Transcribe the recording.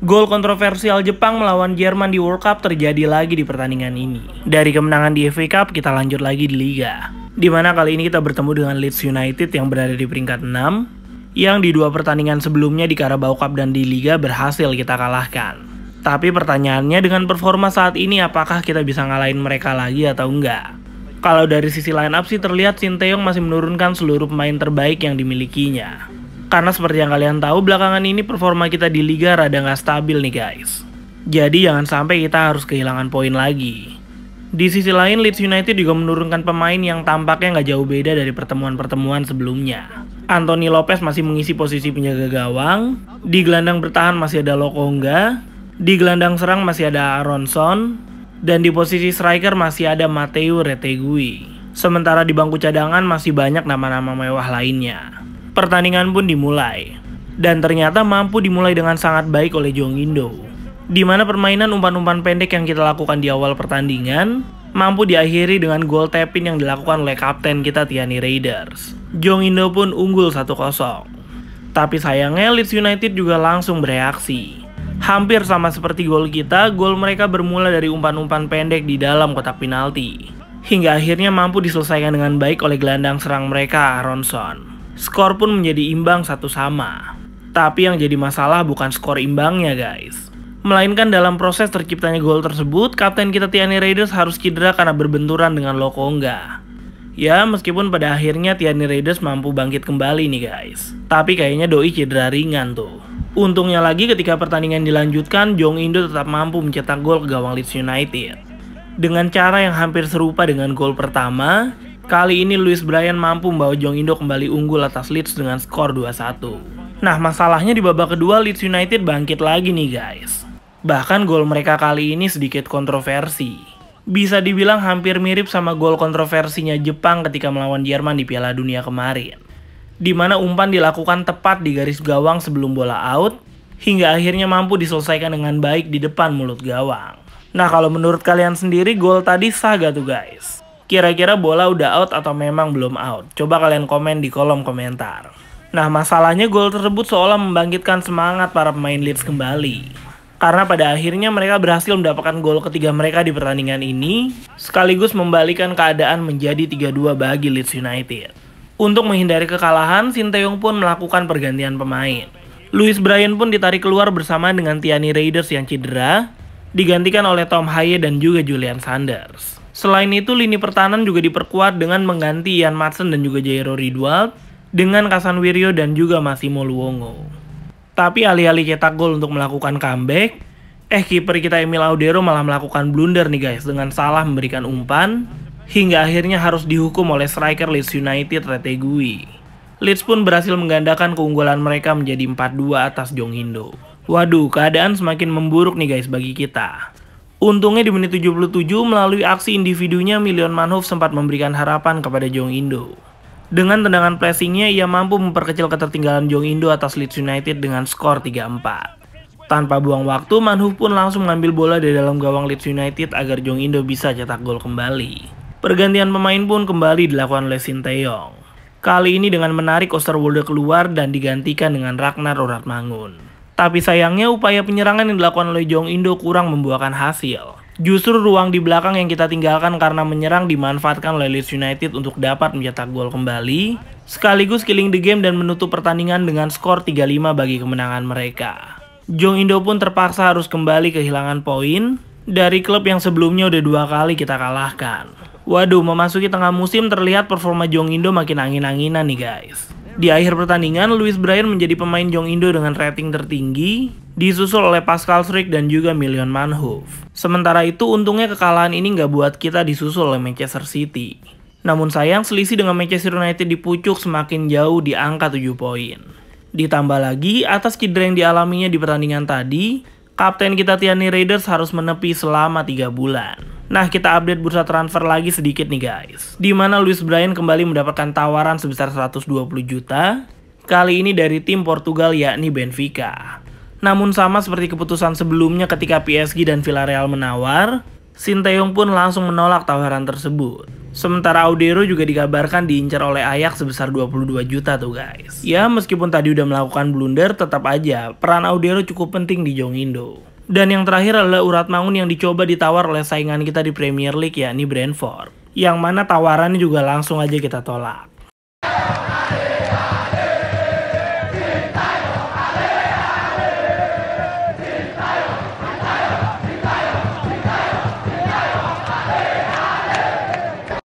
Gol kontroversial Jepang melawan Jerman di World Cup terjadi lagi di pertandingan ini. Dari kemenangan di FA Cup, kita lanjut lagi di Liga. Di mana kali ini kita bertemu dengan Leeds United yang berada di peringkat 6, yang di dua pertandingan sebelumnya di Carabao Cup dan di Liga berhasil kita kalahkan. Tapi pertanyaannya dengan performa saat ini apakah kita bisa ngalahin mereka lagi atau enggak? Kalau dari sisi line up sih terlihat Sinteyong masih menurunkan seluruh pemain terbaik yang dimilikinya. Karena seperti yang kalian tahu, belakangan ini performa kita di Liga rada nggak stabil nih guys. Jadi jangan sampai kita harus kehilangan poin lagi. Di sisi lain, Leeds United juga menurunkan pemain yang tampaknya nggak jauh beda dari pertemuan-pertemuan sebelumnya. Anthony Lopez masih mengisi posisi penjaga gawang, di gelandang bertahan masih ada Lokonga, di gelandang serang masih ada Aronson, dan di posisi striker masih ada Mateo Retegui. Sementara di bangku cadangan masih banyak nama-nama mewah lainnya. Pertandingan pun dimulai, dan ternyata mampu dimulai dengan sangat baik oleh Jong Indo. Di mana permainan umpan-umpan pendek yang kita lakukan di awal pertandingan mampu diakhiri dengan gol tapin yang dilakukan oleh kapten kita Tiani Raiders. Jong Indo pun unggul 1-0. Tapi sayangnya Leeds United juga langsung bereaksi. Hampir sama seperti gol kita, gol mereka bermula dari umpan-umpan pendek di dalam kotak penalti. Hingga akhirnya mampu diselesaikan dengan baik oleh gelandang serang mereka, Aronson. Skor pun menjadi imbang satu sama. Tapi yang jadi masalah bukan skor imbangnya guys. Melainkan dalam proses terciptanya gol tersebut, kapten kita Tiani Raiders harus cedera karena berbenturan dengan Lokonga. Ya, meskipun pada akhirnya Tiani Raiders mampu bangkit kembali nih guys. Tapi kayaknya Doi cedera ringan tuh. Untungnya lagi ketika pertandingan dilanjutkan, Jong Indo tetap mampu mencetak gol ke gawang Leeds United. Dengan cara yang hampir serupa dengan gol pertama, Kali ini Luis Bryan mampu membawa Jong Indo kembali unggul atas Leeds dengan skor 2-1. Nah, masalahnya di babak kedua Leeds United bangkit lagi nih guys. Bahkan gol mereka kali ini sedikit kontroversi. Bisa dibilang hampir mirip sama gol kontroversinya Jepang ketika melawan Jerman di Piala Dunia kemarin. Di mana umpan dilakukan tepat di garis gawang sebelum bola out, hingga akhirnya mampu diselesaikan dengan baik di depan mulut gawang. Nah, kalau menurut kalian sendiri gol tadi saga tuh guys. Kira-kira bola udah out atau memang belum out? Coba kalian komen di kolom komentar. Nah, masalahnya gol tersebut seolah membangkitkan semangat para pemain Leeds kembali karena pada akhirnya mereka berhasil mendapatkan gol ketiga mereka di pertandingan ini, sekaligus membalikan keadaan menjadi 3-2 bagi Leeds United. Untuk menghindari kekalahan, Sinteyong pun melakukan pergantian pemain. Louis Bryan pun ditarik keluar bersama dengan Tiani Raiders yang cedera, digantikan oleh Tom Haye dan juga Julian Sanders. Selain itu, lini pertahanan juga diperkuat dengan mengganti Ian Madsen dan juga Jairo Ridwald dengan Kasan Wirio dan juga Massimo Luongo. Tapi alih-alih cetak gol untuk melakukan comeback, eh kiper kita Emil Audero malah melakukan blunder nih guys dengan salah memberikan umpan hingga akhirnya harus dihukum oleh striker Leeds United Retegui. Leeds pun berhasil menggandakan keunggulan mereka menjadi 4-2 atas Jongindo. Waduh, keadaan semakin memburuk nih guys bagi kita. Untungnya di menit 77 melalui aksi individunya Milion Manhoof sempat memberikan harapan kepada Jong Indo. Dengan tendangan pressingnya ia mampu memperkecil ketertinggalan Jong Indo atas Leeds United dengan skor 3-4. Tanpa buang waktu, Manhoof pun langsung mengambil bola dari dalam gawang Leeds United agar Jong Indo bisa cetak gol kembali. Pergantian pemain pun kembali dilakukan oleh Sinteyong. Kali ini dengan menarik Osterwolde keluar dan digantikan dengan Ragnar Mangun. Tapi sayangnya upaya penyerangan yang dilakukan oleh Jong Indo kurang membuahkan hasil. Justru ruang di belakang yang kita tinggalkan karena menyerang dimanfaatkan oleh Leeds United untuk dapat mencetak gol kembali, sekaligus killing the game dan menutup pertandingan dengan skor 3-5 bagi kemenangan mereka. Jong Indo pun terpaksa harus kembali kehilangan poin dari klub yang sebelumnya udah dua kali kita kalahkan. Waduh, memasuki tengah musim terlihat performa Jong Indo makin angin-anginan nih guys. Di akhir pertandingan, Luis Bryan menjadi pemain Jong Indo dengan rating tertinggi, disusul oleh Pascal Srik dan juga Million Manhoof. Sementara itu, untungnya kekalahan ini nggak buat kita disusul oleh Manchester City. Namun sayang, selisih dengan Manchester United dipucuk semakin jauh di angka 7 poin. Ditambah lagi, atas cedera yang dialaminya di pertandingan tadi, kapten kita Tiani Raiders harus menepi selama 3 bulan. Nah, kita update bursa transfer lagi sedikit nih guys. Di mana Luis Brian kembali mendapatkan tawaran sebesar 120 juta, kali ini dari tim Portugal yakni Benfica. Namun sama seperti keputusan sebelumnya ketika PSG dan Villarreal menawar, Sinteyong pun langsung menolak tawaran tersebut. Sementara Audero juga dikabarkan diincar oleh Ajax sebesar 22 juta tuh guys. Ya meskipun tadi udah melakukan blunder, tetap aja peran Audero cukup penting di Jongindo. Dan yang terakhir adalah urat Mangun yang dicoba ditawar oleh saingan kita di Premier League yakni Brentford. Yang mana tawarannya juga langsung aja kita tolak.